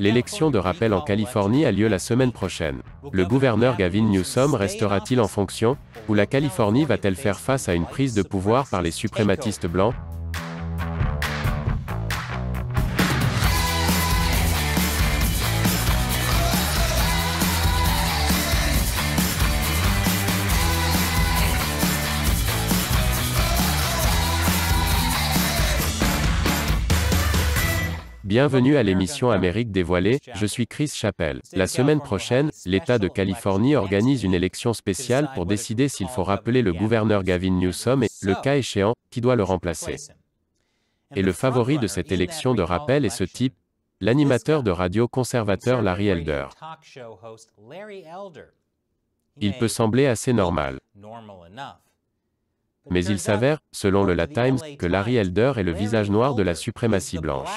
L'élection de rappel en Californie a lieu la semaine prochaine. Le gouverneur Gavin Newsom restera-t-il en fonction Ou la Californie va-t-elle faire face à une prise de pouvoir par les suprématistes blancs Bienvenue à l'émission Amérique dévoilée, je suis Chris Chappelle. La semaine prochaine, l'État de Californie organise une élection spéciale pour décider s'il faut rappeler le gouverneur Gavin Newsom et, le cas échéant, qui doit le remplacer. Et le favori de cette élection de rappel est ce type, l'animateur de radio conservateur Larry Elder. Il peut sembler assez normal. Mais il s'avère, selon le La Times, que Larry Elder est le visage noir de la suprématie blanche.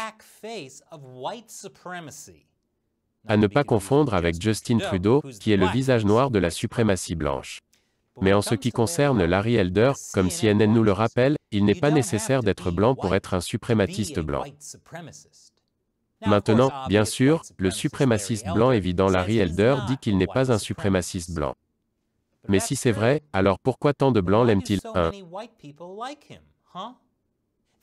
À ne pas confondre avec Justin Trudeau, qui est le visage noir de la suprématie blanche. Mais en ce qui concerne Larry Elder, comme CNN nous le rappelle, il n'est pas nécessaire d'être blanc pour être un suprématiste blanc. Maintenant, bien sûr, le suprémaciste blanc évident Larry Elder dit qu'il n'est pas un suprémaciste blanc. Mais si c'est vrai, alors pourquoi tant de blancs l'aiment-ils hein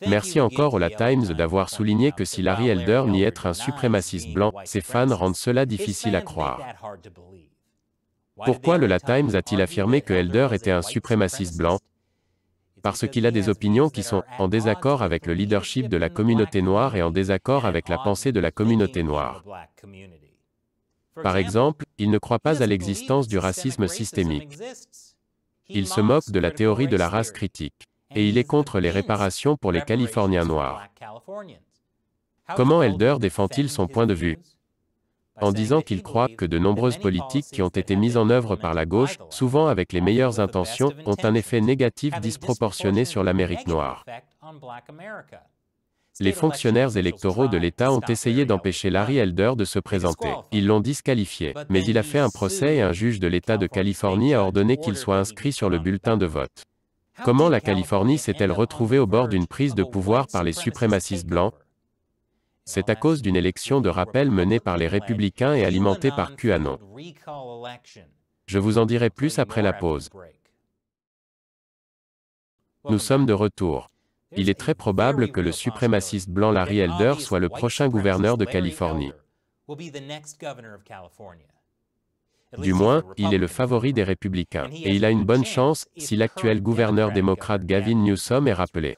Merci encore au La Times d'avoir souligné que si Larry Elder nie être un suprémaciste blanc, ses fans rendent cela difficile à croire. Pourquoi le La Times a-t-il affirmé que Elder était un suprémaciste blanc Parce qu'il a des opinions qui sont en désaccord avec le leadership de la communauté noire et en désaccord avec la pensée de la communauté noire. Par exemple, il ne croit pas à l'existence du racisme systémique. Il se moque de la théorie de la race critique. Et il est contre les réparations pour les Californiens noirs. Comment Elder défend-il son point de vue En disant qu'il croit que de nombreuses politiques qui ont été mises en œuvre par la gauche, souvent avec les meilleures intentions, ont un effet négatif disproportionné sur l'Amérique noire. Les fonctionnaires électoraux de l'État ont essayé d'empêcher hein. Larry Elder de se présenter. Ils l'ont disqualifié, mais il a fait un procès et un juge de l'État de Californie a ordonné qu'il soit inscrit sur le bulletin de vote. Comment la Californie s'est-elle retrouvée au bord d'une prise de pouvoir par les suprémacistes blancs C'est à cause d'une élection de rappel menée par les républicains et alimentée par QAnon. Je vous en dirai plus après la pause. Nous sommes de retour il est très probable que le suprémaciste blanc Larry Elder soit le prochain gouverneur de Californie. Du moins, il est le favori des républicains, et il a une bonne chance si l'actuel gouverneur démocrate Gavin Newsom est rappelé.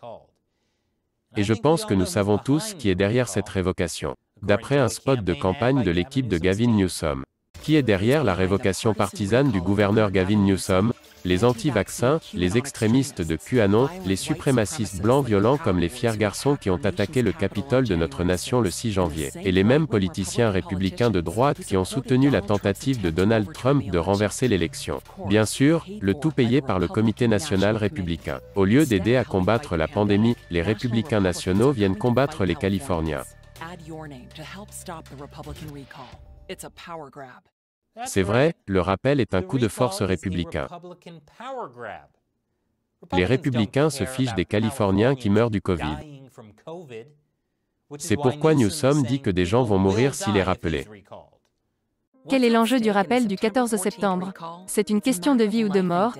Et je pense que nous savons tous qui est derrière cette révocation, d'après un spot de campagne de l'équipe de Gavin Newsom. Qui est derrière la révocation partisane du gouverneur Gavin Newsom les anti-vaccins, les extrémistes de QAnon, les suprémacistes blancs violents comme les fiers garçons qui ont attaqué le Capitole de notre nation le 6 janvier, et les mêmes politiciens républicains de droite qui ont soutenu la tentative de Donald Trump de renverser l'élection. Bien sûr, le tout payé par le Comité national républicain. Au lieu d'aider à combattre la pandémie, les républicains nationaux viennent combattre les Californiens. C'est vrai, le rappel est un coup de force républicain. Les républicains se fichent des Californiens qui meurent du Covid. C'est pourquoi Newsom dit que des gens vont mourir s'il est rappelé. Quel est l'enjeu du rappel du 14 septembre C'est une question de vie ou de mort,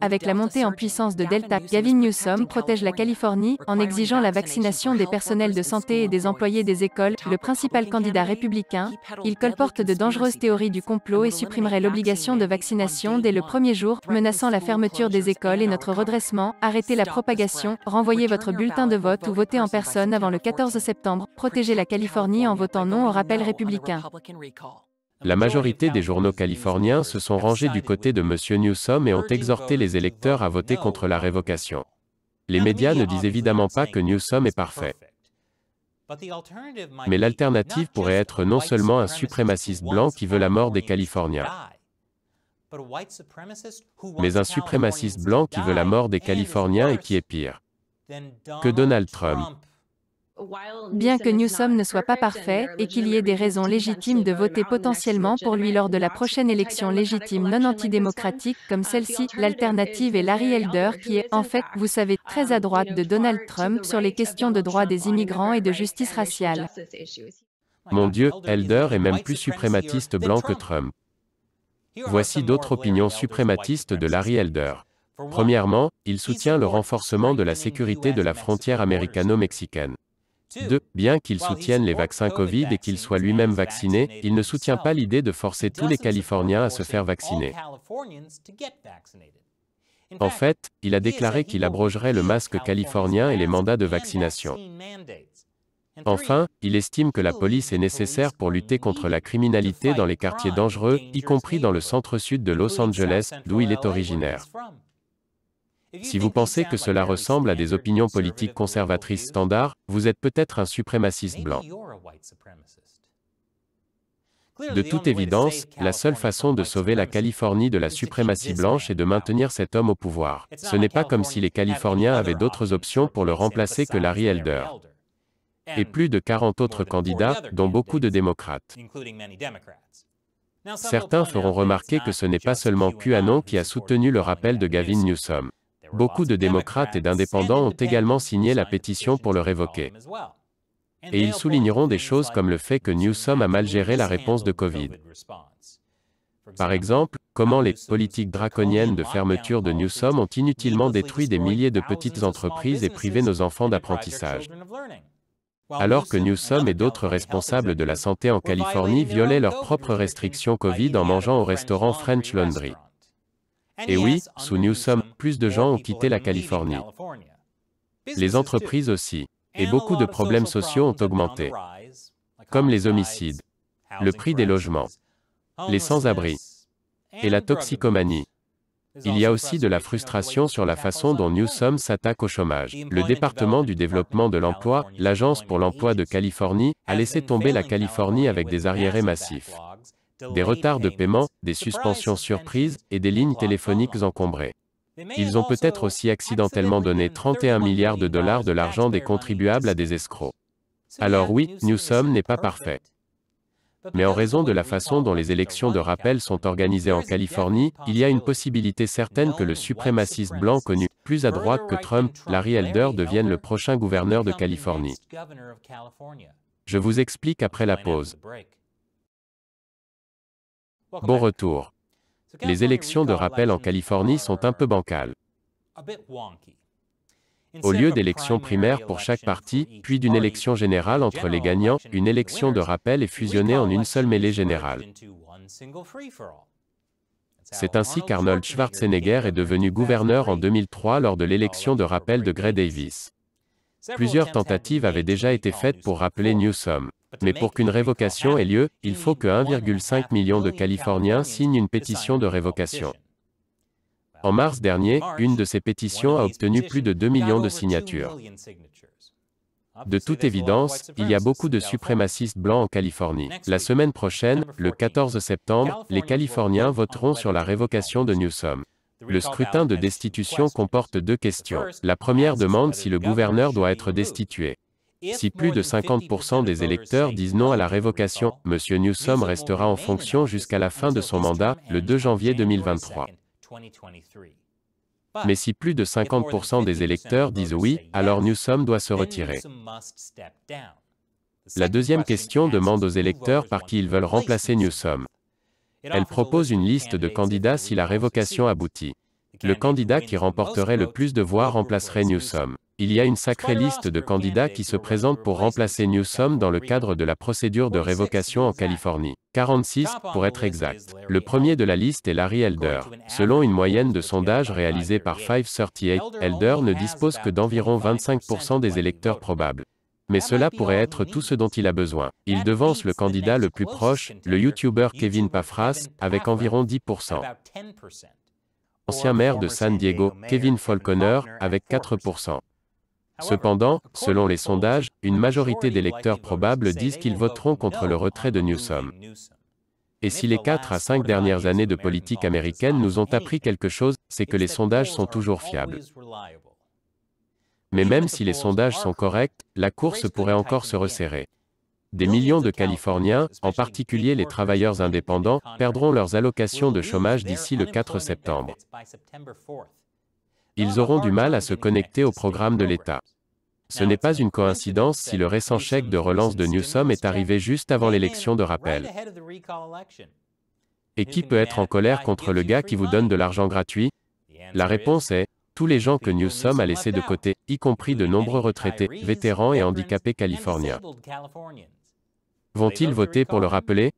avec la montée en puissance de Delta, Gavin Newsom protège la Californie en exigeant la vaccination des personnels de santé et des employés des écoles, le principal candidat républicain. Il colporte de dangereuses théories du complot et supprimerait l'obligation de vaccination dès le premier jour, menaçant la fermeture des écoles et notre redressement. Arrêtez la propagation, renvoyez votre bulletin de vote ou votez en personne avant le 14 septembre. Protégez la Californie en votant non au rappel républicain. La majorité des journaux californiens se sont rangés du côté de M. Newsom et ont exhorté les électeurs à voter contre la révocation. Les médias ne disent évidemment pas que Newsom est parfait. Mais l'alternative pourrait être non seulement un suprémaciste blanc qui veut la mort des Californiens, mais un suprémaciste blanc qui veut la mort des Californiens et qui est pire que Donald Trump. Bien que Newsom ne soit pas parfait et qu'il y ait des raisons légitimes de voter potentiellement pour lui lors de la prochaine élection légitime non antidémocratique comme celle-ci, l'alternative est Larry Elder qui est, en fait, vous savez, um, très à droite de Donald Trump sur les questions de droits des immigrants et de justice raciale. Mon Dieu, Elder est même plus suprématiste blanc que Trump. Voici d'autres opinions suprématistes de Larry Elder. Premièrement, il soutient le renforcement de la sécurité de la frontière américano-mexicaine. 2. Bien qu'il soutienne les vaccins Covid et qu'il soit lui-même vacciné, il ne soutient pas l'idée de forcer tous les Californiens à se faire vacciner. En fait, il a déclaré qu'il abrogerait le masque californien et les mandats de vaccination. Enfin, il estime que la police est nécessaire pour lutter contre la criminalité dans les quartiers dangereux, y compris dans le centre-sud de Los Angeles, d'où il est originaire. Si vous pensez que cela ressemble à des opinions politiques conservatrices standards, vous êtes peut-être un suprémaciste blanc. De toute évidence, la seule façon de sauver la Californie de la suprématie blanche est de maintenir cet homme au pouvoir. Ce n'est pas comme si les Californiens avaient d'autres options pour le remplacer que Larry Elder et plus de 40 autres candidats, dont beaucoup de démocrates. Certains feront remarquer que ce n'est pas seulement QAnon qui a soutenu le rappel de Gavin Newsom beaucoup de démocrates et d'indépendants ont également signé la pétition pour le révoquer. Et ils souligneront des choses comme le fait que Newsom a mal géré la réponse de Covid. Par exemple, comment les politiques draconiennes de fermeture de Newsom ont inutilement détruit des milliers de petites entreprises et privé nos enfants d'apprentissage. Alors que Newsom et d'autres responsables de la santé en Californie violaient leurs propres restrictions Covid en mangeant au restaurant French Laundry. Et oui, sous Newsom plus de gens ont quitté la Californie. Les entreprises aussi. Et beaucoup de problèmes sociaux ont augmenté, comme les homicides, le prix des logements, les sans-abri et la toxicomanie. Il y a aussi de la frustration sur la façon dont Newsom s'attaque au chômage. Le département du développement de l'emploi, l'Agence pour l'emploi de Californie, a laissé tomber la Californie avec des arriérés massifs, des retards de paiement, des suspensions surprises et des lignes téléphoniques encombrées. Ils ont peut-être aussi accidentellement donné 31 milliards de dollars de l'argent des contribuables à des escrocs. Alors oui, Newsom n'est pas parfait. Mais en raison de la façon dont les élections de rappel sont organisées en Californie, il y a une possibilité certaine que le suprémaciste blanc connu, plus à droite que Trump, Larry Elder devienne le prochain gouverneur de Californie. Je vous explique après la pause. Bon retour les élections de rappel en Californie euh, sont un peu bancales. Au lieu d'élections primaires pour chaque parti, puis d'une élection générale entre les gagnants, une élection de rappel est fusionnée en une seule mêlée générale. C'est ainsi qu'Arnold Schwarzenegger est devenu gouverneur en 2003 lors de l'élection de rappel de Gray Davis. Plusieurs tentatives avaient déjà été faites pour rappeler Newsom. Mais pour qu'une révocation ait lieu, il faut que 1,5 million de Californiens signent une pétition de révocation. En mars dernier, une de ces pétitions a obtenu plus de 2 millions de signatures. De toute évidence, il y a beaucoup de suprémacistes blancs en Californie. La semaine prochaine, le 14 septembre, les Californiens voteront sur la révocation de Newsom. Le scrutin de destitution comporte deux questions. La première demande si le gouverneur doit être destitué. Si plus de 50% des électeurs disent non à la révocation, M. Newsom restera en fonction jusqu'à la fin de son mandat, le 2 janvier 2023. Mais si plus de 50% des électeurs disent oui, alors Newsom doit se retirer. La deuxième question demande aux électeurs par qui ils veulent remplacer Newsom. Elle propose une liste de candidats si la révocation aboutit. Le candidat qui remporterait le plus de voix remplacerait Newsom. Il y a une sacrée liste de candidats qui se présentent pour remplacer Newsom dans le cadre de la procédure de révocation en Californie. 46, pour être exact. Le premier de la liste est Larry Elder. Selon une moyenne de sondage réalisée par 538, Elder ne dispose que d'environ 25% des électeurs probables mais cela pourrait être tout ce dont il a besoin. Il devance le candidat le plus proche, le YouTuber Kevin Pafras, avec environ 10%. Ancien maire de San Diego, Kevin Falconer, avec 4%. Ah Cependant, selon les sondages, une majorité des lecteurs probables disent qu'ils voteront contre le retrait de Newsom. Et si les quatre à cinq dernières années de politique américaine nous ont appris quelque chose, c'est que les sondages sont toujours fiables. Mais même si les sondages sont corrects, la course pourrait encore se resserrer. Des millions de Californiens, en particulier les travailleurs indépendants, perdront leurs allocations de chômage d'ici le 4 septembre ils auront du mal à se connecter au programme de l'État. Ce n'est pas une coïncidence si le récent chèque de relance de Newsom est arrivé juste avant l'élection de rappel. Et qui peut être en colère contre le gars qui vous donne de l'argent gratuit La réponse est, tous les gens que Newsom a laissés de côté, y compris de nombreux retraités, vétérans et handicapés californiens. Vont-ils voter pour le rappeler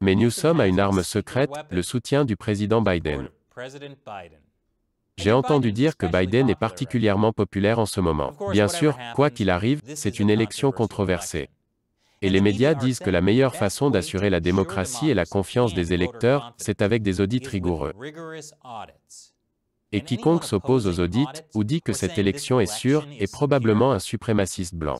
Mais Newsom a une arme secrète, le soutien du président Biden. J'ai entendu dire que Biden est particulièrement populaire en ce moment. Bien sûr, quoi qu'il arrive, c'est une élection controversée. Et les médias disent que la meilleure façon d'assurer la démocratie et la confiance des électeurs, c'est avec des audits rigoureux. Et quiconque s'oppose aux audits, ou dit que cette élection est sûre, est probablement un suprémaciste blanc.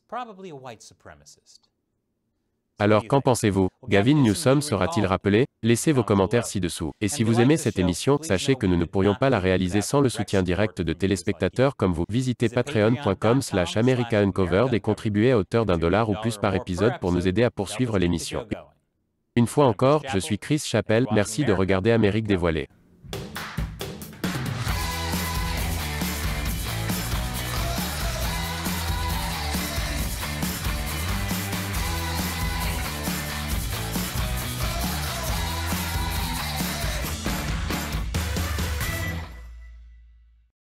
Alors qu'en pensez-vous Gavin Newsom sera-t-il rappelé Laissez vos commentaires ci-dessous. Et si vous aimez cette émission, sachez que nous ne pourrions pas la réaliser sans le soutien direct de téléspectateurs comme vous. Visitez patreon.com slash et contribuez à hauteur d'un dollar ou plus par épisode pour nous aider à poursuivre l'émission. Une fois encore, je suis Chris Chappelle, merci de regarder Amérique dévoilée.